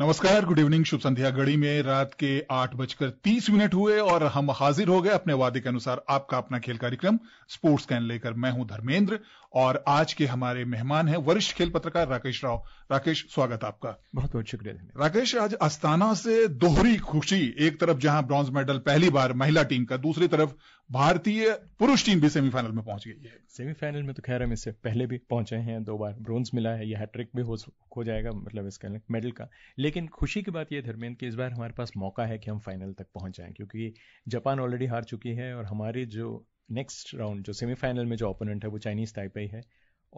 नमस्कार good evening शुभ संध्या घड़ी में रात के आठ बजकर तीस मिनट हुए और हम हाजिर हो गए अपने वादे के अनुसार आपका अपना खेल कार्यक्रम स्पोर्ट्स कैन लेकर मैं हूं धर्मेंद्र और आज के हमारे मेहमान हैं वरिष्ठ खेल पत्रकार राकेश राव राकेश स्वागत आपका बहुत बहुत शुक्रिया राकेश आज अस्ताना से दोहरी खुशी एक तरफ जहां ब्रॉन्ज मेडल पहली बार महिला टीम का दूसरी तरफ भारतीय पुरुष टीम भी सेमीफाइनल में पहुंच गई है सेमीफाइनल में तो खैर हम इससे पहले भी पहुंचे हैं दो बार ब्रॉन्ज मिला है यह हैट्रिक भी हो, हो जाएगा मतलब इसका मेडल का लेकिन खुशी की बात यह धर्मेंद्र कि इस बार हमारे पास मौका है कि हम फाइनल तक पहुंच जाएं क्योंकि जापान ऑलरेडी हार चुकी है और हमारी जो नेक्स्ट राउंड जो सेमीफाइनल में जो ओपोनेंट है वो चाइनीज टाइपे है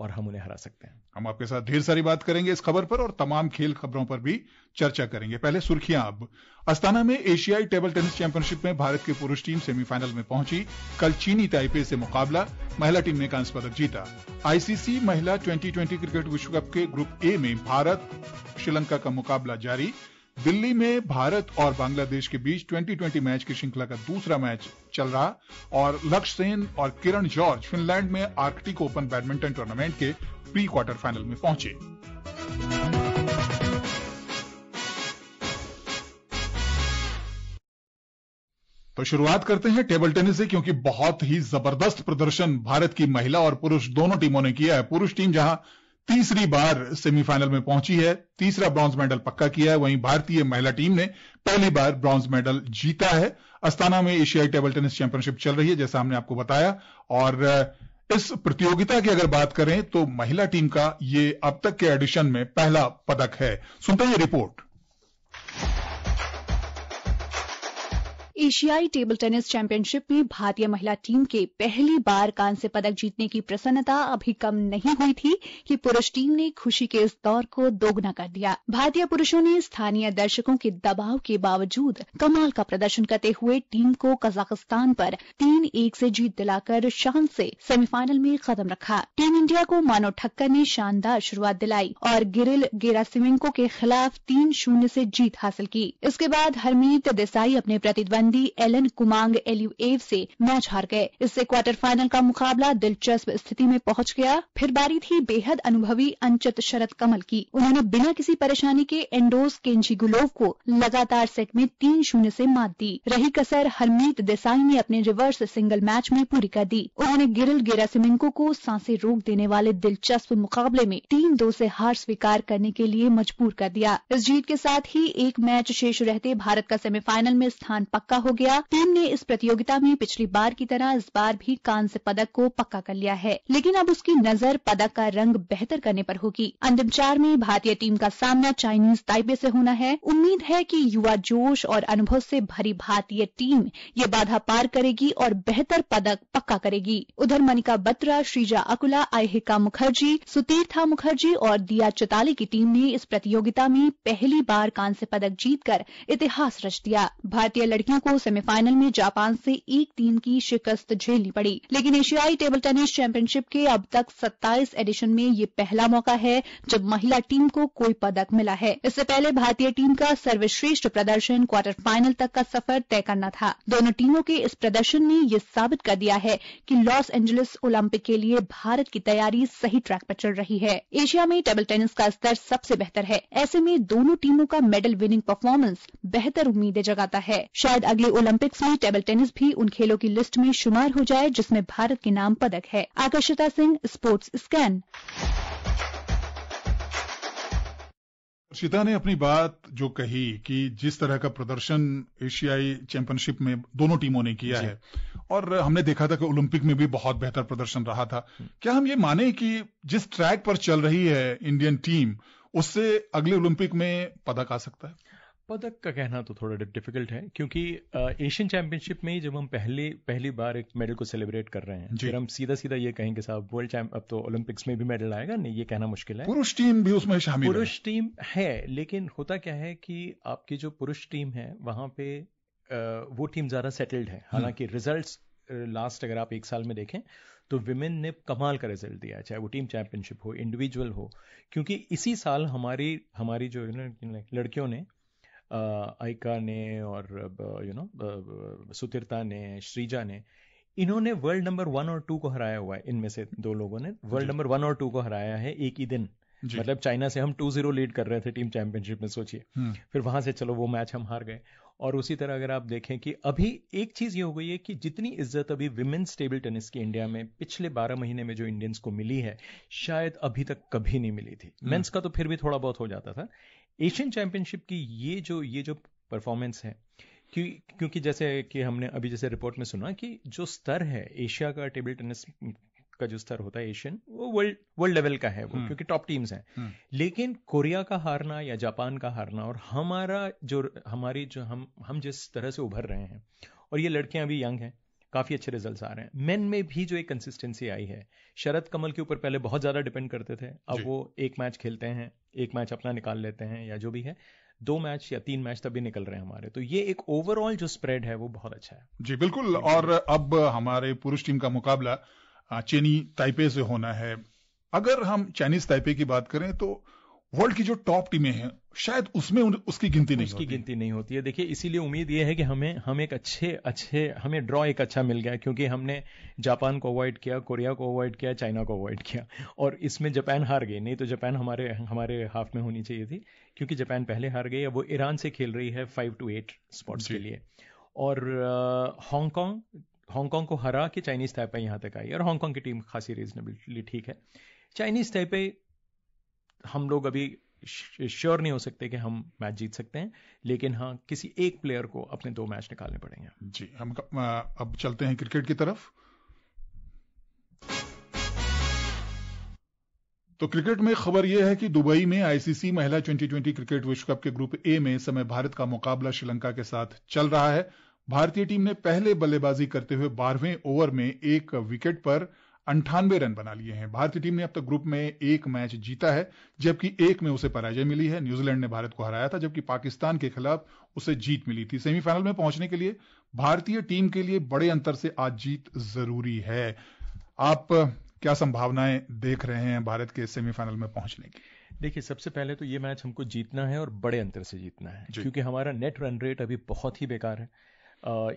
और हम उन्हें हरा सकते हैं हम आपके साथ ढेर सारी बात करेंगे इस खबर पर और तमाम खेल खबरों पर भी चर्चा करेंगे पहले सुर्खियां अब अस्ताना में एशियाई टेबल टेनिस चैंपियनशिप में भारत की पुरुष टीम सेमीफाइनल में पहुंची कल चीनी ताइपे से मुकाबला महिला टीम ने कांस्य पदक जीता आईसीसी महिला 2020 क्रिकेट विश्व कप के ग्रुप ए में भारत श्रीलंका का मुकाबला जारी दिल्ली में भारत और बांग्लादेश के बीच 2020 मैच की श्रृंखला का दूसरा मैच चल रहा और लक्ष्य सेन और किरण जॉर्ज फिनलैंड में आर्कटिक ओपन बैडमिंटन टूर्नामेंट के प्री क्वार्टर फाइनल में पहुंचे तो शुरुआत करते हैं टेबल टेनिस से क्योंकि बहुत ही जबरदस्त प्रदर्शन भारत की महिला और पुरुष दोनों टीमों ने किया है पुरुष टीम जहां तीसरी बार सेमीफाइनल में पहुंची है तीसरा ब्रॉन्ज मेडल पक्का किया है वहीं भारतीय महिला टीम ने पहली बार ब्रॉन्ज मेडल जीता है अस्ताना में एशियाई टेबल टेनिस चैंपियनशिप चल रही है जैसा हमने आपको बताया और इस प्रतियोगिता की अगर बात करें तो महिला टीम का ये अब तक के एडिशन में पहला पदक है सुनते हैं रिपोर्ट एशियाई टेबल टेनिस चैंपियनशिप में भारतीय महिला टीम के पहली बार कांस्य पदक जीतने की प्रसन्नता अभी कम नहीं हुई थी कि पुरुष टीम ने खुशी के इस दौर को दोगुना कर दिया भारतीय पुरुषों ने स्थानीय दर्शकों के दबाव के बावजूद कमाल का प्रदर्शन करते हुए टीम को कजाकिस्तान पर तीन एक से जीत दिलाकर शान से सेमीफाइनल में कदम रखा टीम इंडिया को मानव ठक्कर ने शानदार शुरुआत दिलाई और गिरिल गेरासिमेंको के खिलाफ तीन शून्य से जीत हासिल की इसके बाद हरमीत देसाई अपने प्रतिद्वंद बंदी एलन कुमांग एल्यूएव से मैच हार गए इससे क्वार्टर फाइनल का मुकाबला दिलचस्प स्थिति में पहुंच गया फिर बारी थी बेहद अनुभवी अंचित शरद कमल की उन्होंने बिना किसी परेशानी के एंडोस केंजी गुलोव को लगातार सेट में तीन शून्य से मात दी रही कसर हरमीत देसाई ने अपने रिवर्स सिंगल मैच में पूरी कर दी उन्होंने गिरिल सिमिंको को सांसे रोक देने वाले दिलचस्प मुकाबले में तीन दो से हार स्वीकार करने के लिए मजबूर कर दिया इस जीत के साथ ही एक मैच शेष रहते भारत का सेमीफाइनल में स्थान पक्का पक्का हो गया टीम ने इस प्रतियोगिता में पिछली बार की तरह इस बार भी कांस्य पदक को पक्का कर लिया है लेकिन अब उसकी नजर पदक का रंग बेहतर करने पर होगी अंतिम चार में भारतीय टीम का सामना चाइनीज ताइपे से होना है उम्मीद है कि युवा जोश और अनुभव से भरी भारतीय टीम ये बाधा पार करेगी और बेहतर पदक पक्का करेगी उधर मनिका बत्रा श्रीजा अकुला आहिका मुखर्जी सुतीर्था मुखर्जी और दिया चौताली की टीम ने इस प्रतियोगिता में पहली बार कांस्य पदक जीतकर इतिहास रच दिया भारतीय लड़कियों को सेमीफाइनल में जापान से एक टीम की शिकस्त झेलनी पड़ी लेकिन एशियाई टेबल टेनिस चैंपियनशिप के अब तक 27 एडिशन में यह पहला मौका है जब महिला टीम को कोई पदक मिला है इससे पहले भारतीय टीम का सर्वश्रेष्ठ प्रदर्शन क्वार्टर फाइनल तक का सफर तय करना था दोनों टीमों के इस प्रदर्शन ने यह साबित कर दिया है कि लॉस एंजलिस ओलंपिक के लिए भारत की तैयारी सही ट्रैक पर चल रही है एशिया में टेबल टेनिस का स्तर सबसे बेहतर है ऐसे में दोनों टीमों का मेडल विनिंग परफॉर्मेंस बेहतर उम्मीदें जगाता है शायद अगले ओलंपिक्स में टेबल टेनिस भी उन खेलों की लिस्ट में शुमार हो जाए जिसमें भारत के नाम पदक है आकर्षिता सिंह स्पोर्ट्स स्कैन हर्षिता ने अपनी बात जो कही कि जिस तरह का प्रदर्शन एशियाई चैंपियनशिप में दोनों टीमों ने किया है और हमने देखा था कि ओलंपिक में भी बहुत बेहतर प्रदर्शन रहा था क्या हम ये माने कि जिस ट्रैक पर चल रही है इंडियन टीम उससे अगले ओलंपिक में पदक आ सकता है पदक का कहना तो थोड़ा डिफिकल्ट है क्योंकि एशियन चैंपियनशिप में ही जब हम पहले पहली बार एक मेडल को सेलिब्रेट कर रहे हैं फिर हम सीधा सीधा ये कहेंगे साहब वर्ल्ड चैंप अब तो ओलंपिक्स में भी मेडल आएगा नहीं ये कहना मुश्किल है पुरुष टीम भी उसमें शामिल पुरुष टीम है लेकिन होता क्या है कि आपकी जो पुरुष टीम है वहां पे वो टीम ज्यादा सेटल्ड है हालांकि रिजल्ट लास्ट अगर आप एक साल में देखें तो विमेन ने कमाल का रिजल्ट दिया चाहे वो टीम चैंपियनशिप हो इंडिविजुअल हो क्योंकि इसी साल हमारी हमारी जो लड़कियों ने आयका ने और यू नो सुतिरता ने श्रीजा ने इन्होंने वर्ल्ड नंबर वन और टू को हराया हुआ है इनमें से दो लोगों ने वर्ल्ड नंबर वन और टू को हराया है एक ही दिन मतलब चाइना से हम टू जीरो लीड कर रहे थे टीम चैंपियनशिप में सोचिए हम्म। फिर वहां से चलो वो मैच हम हार गए और उसी तरह अगर आप देखें कि अभी एक चीज ये हो गई है कि जितनी इज्जत अभी विमेन्स टेबल टेनिस की इंडिया में पिछले बारह महीने में जो इंडियंस को मिली है शायद अभी तक कभी नहीं मिली थी मेंस हम्म। का तो फिर भी थोड़ा बहुत हो जाता था एशियन चैंपियनशिप की ये जो ये जो परफॉर्मेंस है क्योंकि जैसे कि हमने अभी जैसे रिपोर्ट में सुना कि जो स्तर है एशिया का टेबल टेनिस का जो स्तर होता है एशियन वो वर्ल्ड वर्ल्ड लेवल का है वो हम्म। क्योंकि टॉप टीम्स हैं हम्म। लेकिन कोरिया का हारना या जापान का हारना और हमारा जो हमारी जो हम हम जिस तरह से उभर रहे हैं और ये लड़कियां अभी यंग हैं काफी अच्छे रिजल्ट आ रहे हैं मेन में भी जो एक कंसिस्टेंसी आई है शरद कमल के ऊपर पहले बहुत ज्यादा डिपेंड करते थे अब वो एक मैच खेलते हैं एक मैच अपना निकाल लेते हैं या जो भी है दो मैच या तीन मैच तभी निकल रहे हैं हमारे तो ये एक ओवरऑल जो स्प्रेड है वो बहुत अच्छा है जी बिल्कुल और अब हमारे पुरुष टीम का मुकाबला चीनी ताइपे से होना है अगर हम चाइनीज ताइपे की बात करें तो वर्ल्ड की जो टॉप टीमें हैं शायद उसमें उसकी गिनती नहीं उसकी गिनती नहीं होती है देखिए इसीलिए उम्मीद ये है कि हमें हम एक अच्छे अच्छे हमें ड्रॉ एक अच्छा मिल गया क्योंकि हमने जापान को अवॉइड किया कोरिया को अवॉइड किया चाइना को अवॉइड किया और इसमें जापान हार गई नहीं तो जापान हमारे हमारे हाफ में होनी चाहिए थी क्योंकि जापान पहले हार गई वो ईरान से खेल रही है फाइव टू एट स्पॉट्स के लिए और हांगकॉन्ग हांगकॉन्ग को हरा के चाइनीज ताइपे यहां तक आई और हांगकॉन्ग की टीम खासी रीजनेबली ठीक है चाइनीज ताइपे हम लोग अभी श्योर नहीं हो सकते कि हम मैच जीत सकते हैं लेकिन हाँ किसी एक प्लेयर को अपने दो मैच निकालने पड़ेंगे जी हम अब चलते हैं क्रिकेट की तरफ तो क्रिकेट में खबर यह है कि दुबई में आईसीसी महिला 2020 क्रिकेट विश्व कप के ग्रुप ए में समय भारत का मुकाबला श्रीलंका के साथ चल रहा है भारतीय टीम ने पहले बल्लेबाजी करते हुए बारहवें ओवर में एक विकेट पर अंठानवे रन बना लिए हैं भारतीय टीम ने अब तक ग्रुप में एक मैच जीता है जबकि एक में उसे पराजय मिली है न्यूजीलैंड ने भारत को हराया था जबकि पाकिस्तान के खिलाफ उसे जीत मिली थी सेमीफाइनल में पहुंचने के लिए भारतीय टीम के लिए बड़े अंतर से आज जीत जरूरी है आप क्या संभावनाएं देख रहे हैं भारत के सेमीफाइनल में पहुंचने की देखिए सबसे पहले तो ये मैच हमको जीतना है और बड़े अंतर से जीतना है क्योंकि हमारा नेट रन रेट अभी बहुत ही बेकार है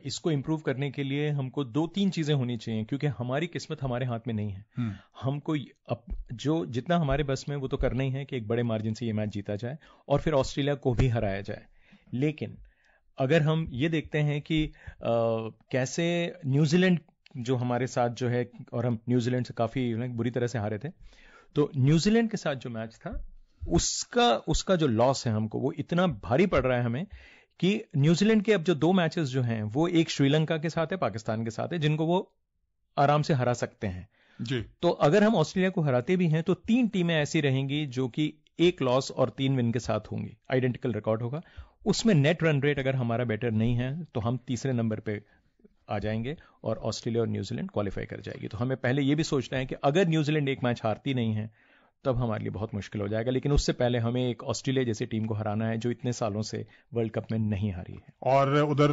इसको इम्प्रूव करने के लिए हमको दो तीन चीज़ें होनी चाहिए क्योंकि हमारी किस्मत हमारे हाथ में नहीं है हम्म। हमको अप, जो जितना हमारे बस में वो तो करना ही है कि एक बड़े मार्जिन से ये मैच जीता जाए और फिर ऑस्ट्रेलिया को भी हराया जाए लेकिन अगर हम ये देखते हैं कि आ, कैसे न्यूजीलैंड जो हमारे साथ जो है और हम न्यूजीलैंड से काफ़ी बुरी तरह से हारे थे तो न्यूजीलैंड के साथ जो मैच था उसका उसका जो लॉस है हमको वो इतना भारी पड़ रहा है हमें कि न्यूजीलैंड के अब जो दो मैचेस जो हैं वो एक श्रीलंका के साथ है पाकिस्तान के साथ है जिनको वो आराम से हरा सकते हैं जी तो अगर हम ऑस्ट्रेलिया को हराते भी हैं तो तीन टीमें ऐसी रहेंगी जो कि एक लॉस और तीन विन के साथ होंगी आइडेंटिकल रिकॉर्ड होगा उसमें नेट रन रेट अगर हमारा बेटर नहीं है तो हम तीसरे नंबर पे आ जाएंगे और ऑस्ट्रेलिया और न्यूजीलैंड क्वालिफाई कर जाएगी तो हमें पहले यह भी सोचना है कि अगर न्यूजीलैंड एक मैच हारती नहीं है तब हमारे लिए बहुत मुश्किल हो जाएगा लेकिन उससे पहले हमें एक ऑस्ट्रेलिया जैसी टीम को हराना है जो इतने सालों से वर्ल्ड कप में नहीं हारी है और उधर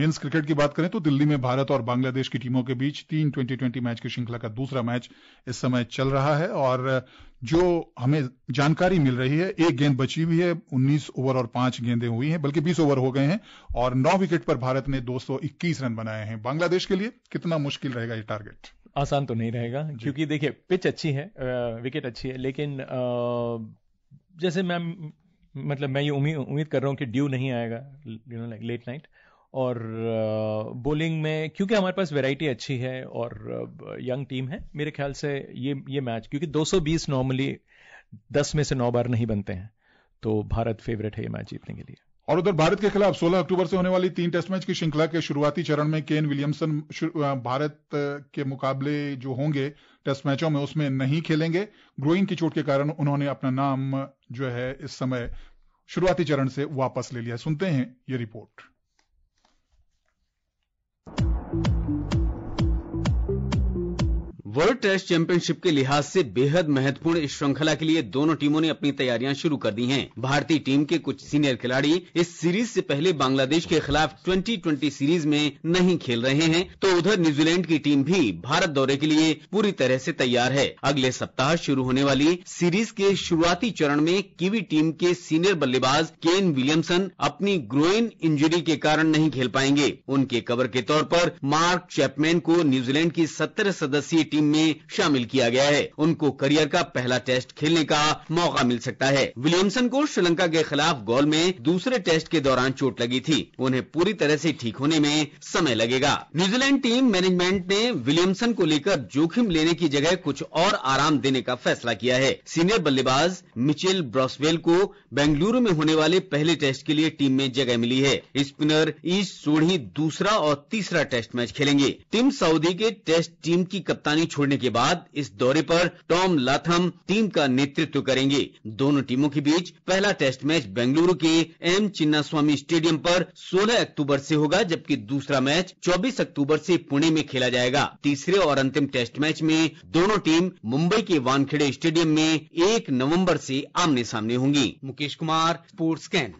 मेंस क्रिकेट की बात करें तो दिल्ली में भारत और बांग्लादेश की टीमों के बीच तीन ट्वेंटी ट्वेंटी मैच की श्रृंखला का दूसरा मैच इस समय चल रहा है और जो हमें जानकारी मिल रही है एक गेंद बची हुई है उन्नीस ओवर और पांच गेंदें हुई हैं बल्कि बीस ओवर हो गए हैं और नौ विकेट पर भारत ने 221 रन बनाए हैं बांग्लादेश के लिए कितना मुश्किल रहेगा ये टारगेट आसान तो नहीं रहेगा क्योंकि देखिए पिच अच्छी है विकेट अच्छी है लेकिन जैसे मैं मतलब मैं ये उम्मीद उम्मीद कर रहा हूँ कि ड्यू नहीं आएगा you know like late night और बॉलिंग में क्योंकि हमारे पास वैरायटी अच्छी है और यंग टीम है मेरे ख्याल से ये ये मैच क्योंकि 220 नॉर्मली 10 में से 9 बार नहीं बनते हैं तो भारत फेवरेट है ये मैच जीतने के लिए और उधर भारत के खिलाफ 16 अक्टूबर से होने वाली तीन टेस्ट मैच की श्रृंखला के शुरुआती चरण में केन विलियमसन भारत के मुकाबले जो होंगे टेस्ट मैचों में उसमें नहीं खेलेंगे ग्रोइंग की चोट के कारण उन्होंने अपना नाम जो है इस समय शुरुआती चरण से वापस ले लिया सुनते हैं ये रिपोर्ट वर्ल्ड टेस्ट चैंपियनशिप के लिहाज से बेहद महत्वपूर्ण इस श्रृंखला के लिए दोनों टीमों ने अपनी तैयारियां शुरू कर दी हैं भारतीय टीम के कुछ सीनियर खिलाड़ी इस सीरीज से पहले बांग्लादेश के खिलाफ 2020 सीरीज में नहीं खेल रहे हैं तो उधर न्यूजीलैंड की टीम भी भारत दौरे के लिए पूरी तरह से तैयार है अगले सप्ताह शुरू होने वाली सीरीज के शुरुआती चरण में कीवी टीम के सीनियर बल्लेबाज केन विलियमसन अपनी ग्रोइन इंजरी के कारण नहीं खेल पाएंगे उनके कवर के तौर पर मार्क चैपमैन को न्यूजीलैंड की सत्तर सदस्यीय टीम टीम में शामिल किया गया है उनको करियर का पहला टेस्ट खेलने का मौका मिल सकता है विलियमसन को श्रीलंका के खिलाफ गोल में दूसरे टेस्ट के दौरान चोट लगी थी उन्हें पूरी तरह से ठीक होने में समय लगेगा न्यूजीलैंड टीम मैनेजमेंट ने विलियमसन को लेकर जोखिम लेने की जगह कुछ और आराम देने का फैसला किया है सीनियर बल्लेबाज मिचेल ब्रॉसवेल को बेंगलुरु में होने वाले पहले टेस्ट के लिए टीम में जगह मिली है स्पिनर ईश सोढ़ी दूसरा और तीसरा टेस्ट मैच खेलेंगे टीम सऊदी के टेस्ट टीम की कप्तानी छोड़ने के बाद इस दौरे पर टॉम लाथम टीम का नेतृत्व करेंगे दोनों टीमों के बीच पहला टेस्ट मैच बेंगलुरु के एम चिन्नास्वामी स्टेडियम पर 16 अक्टूबर से होगा जबकि दूसरा मैच 24 अक्टूबर से पुणे में खेला जाएगा तीसरे और अंतिम टेस्ट मैच में दोनों टीम मुंबई के वानखेड़े स्टेडियम में एक नवम्बर ऐसी आमने सामने होंगी Mukesh Kumar sports scan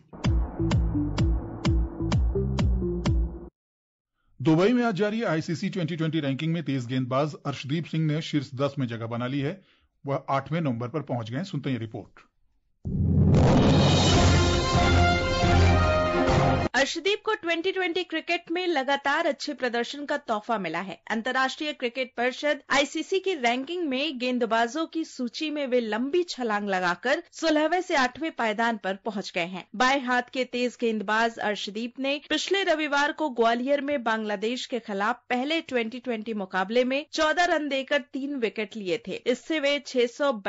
Dubai में आज जारी आईसीसी ट्वेंटी ट्वेंटी रैंकिंग में तेज गेंदबाज अर्शदीप सिंह ने शीर्ष दस में जगह बना ली है वह आठवें नंबर पर पहुंच गए सुनते हैं रिपोर्ट अर्शदीप को 2020 क्रिकेट में लगातार अच्छे प्रदर्शन का तोहफा मिला है अंतर्राष्ट्रीय क्रिकेट परिषद आईसीसी की रैंकिंग में गेंदबाजों की सूची में वे लंबी छलांग लगाकर सोलहवें से आठवें पायदान पर पहुंच गए हैं बाएं हाथ के तेज गेंदबाज अर्शदीप ने पिछले रविवार को ग्वालियर में बांग्लादेश के खिलाफ पहले ट्वेंटी मुकाबले में चौदह रन देकर तीन विकेट लिए थे इससे वे छह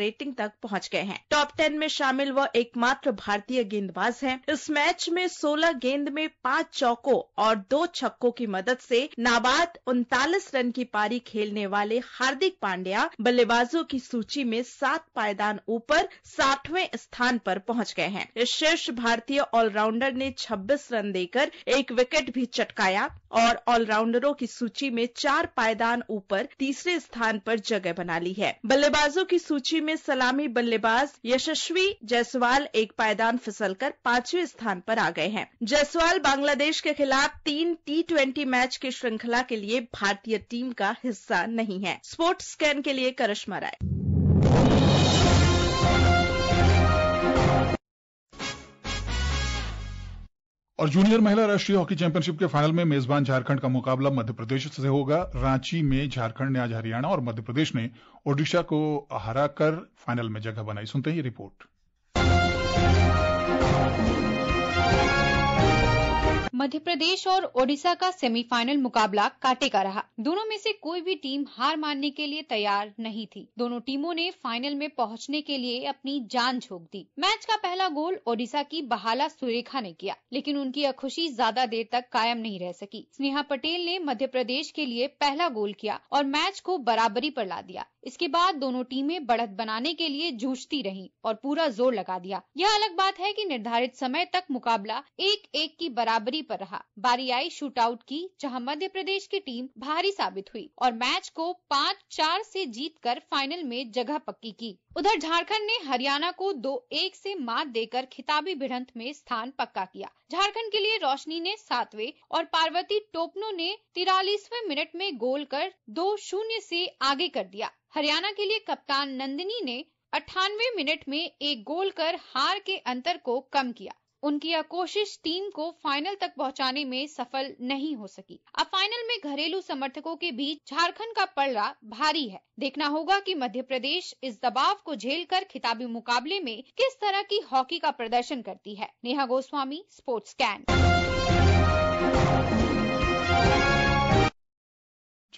रेटिंग तक पहुँच गए हैं टॉप टेन में शामिल वह एकमात्र भारतीय गेंदबाज है इस मैच में सोलह चौदह गेंद में पांच चौकों और दो छक्कों की मदद से नाबाद उनतालीस रन की पारी खेलने वाले हार्दिक पांड्या बल्लेबाजों की सूची में सात पायदान ऊपर साठवें स्थान पर पहुंच गए हैं इस शीर्ष भारतीय ऑलराउंडर ने 26 रन देकर एक विकेट भी चटकाया और ऑलराउंडरों की सूची में चार पायदान ऊपर तीसरे स्थान पर जगह बना ली है बल्लेबाजों की सूची में सलामी बल्लेबाज यशस्वी जायसवाल एक पायदान फिसलकर पांचवें स्थान पर आ गए हैं जायसवाल बांग्लादेश के खिलाफ तीन टी ट्वेंटी मैच की श्रृंखला के लिए भारतीय टीम का हिस्सा नहीं है स्पोर्ट्स स्कैन के लिए करिश्मा राय और जूनियर महिला राष्ट्रीय हॉकी चैंपियनशिप के फाइनल में मेजबान झारखंड का मुकाबला मध्य प्रदेश से होगा रांची में झारखंड ने आज हरियाणा और मध्य प्रदेश ने ओडिशा को हराकर फाइनल में जगह बनाई सुनते हैं ये रिपोर्ट मध्य प्रदेश और ओडिशा का सेमीफाइनल मुकाबला काटे का रहा दोनों में से कोई भी टीम हार मानने के लिए तैयार नहीं थी दोनों टीमों ने फाइनल में पहुंचने के लिए अपनी जान झोंक दी मैच का पहला गोल ओडिशा की बहाला सुरेखा ने किया लेकिन उनकी खुशी ज्यादा देर तक कायम नहीं रह सकी स्नेहा पटेल ने मध्य प्रदेश के लिए पहला गोल किया और मैच को बराबरी पर ला दिया इसके बाद दोनों टीमें बढ़त बनाने के लिए जूझती रहीं और पूरा जोर लगा दिया यह अलग बात है कि निर्धारित समय तक मुकाबला एक एक की बराबरी पर रहा बारी आई शूटआउट की जहां मध्य प्रदेश की टीम भारी साबित हुई और मैच को पाँच चार से कर फाइनल में जगह पक्की की उधर झारखंड ने हरियाणा को दो एक से मात देकर खिताबी भिड़ंत में स्थान पक्का किया झारखंड के लिए रोशनी ने सातवे और पार्वती टोपनो ने तिरालीसवे मिनट में गोल कर दो शून्य से आगे कर दिया हरियाणा के लिए कप्तान नंदिनी ने अठानवे मिनट में एक गोल कर हार के अंतर को कम किया उनकी यह कोशिश टीम को फाइनल तक पहुंचाने में सफल नहीं हो सकी अब फाइनल में घरेलू समर्थकों के बीच झारखंड का पलड़ा भारी है देखना होगा कि मध्य प्रदेश इस दबाव को झेलकर खिताबी मुकाबले में किस तरह की हॉकी का प्रदर्शन करती है नेहा गोस्वामी स्पोर्ट्स कैन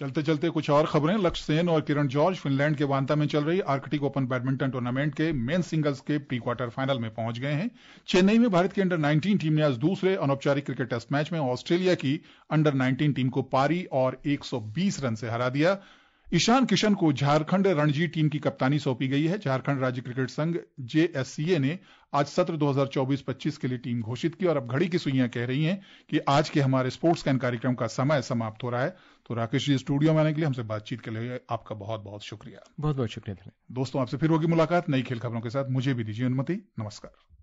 चलते चलते कुछ और खबरें लक्ष्य सेन और किरण जॉर्ज फिनलैंड के वांता में चल रही आर्कटिक ओपन बैडमिंटन टूर्नामेंट के मेन सिंगल्स के प्री क्वार्टर फाइनल में पहुंच गए हैं चेन्नई में भारत की अंडर 19 टीम ने आज दूसरे अनौपचारिक क्रिकेट टेस्ट मैच में ऑस्ट्रेलिया की अंडर 19 टीम को पारी और 120 रन से हरा दिया ईशान किशन को झारखंड रणजी टीम की कप्तानी सौंपी गई है झारखंड राज्य क्रिकेट संघ जेएससीए ने आज सत्र 2024-25 के लिए टीम घोषित की और अब घड़ी की सुइयां कह रही हैं कि आज के हमारे स्पोर्ट्स कैन कार्यक्रम का समय समाप्त हो रहा है तो राकेश जी स्टूडियो में आने के लिए हमसे बातचीत के लिए आपका बहुत बहुत शुक्रिया बहुत बहुत शुक्रिया दोस्तों आपसे फिर होगी मुलाकात नई खेल खबरों के साथ मुझे भी दीजिए अनुमति नमस्कार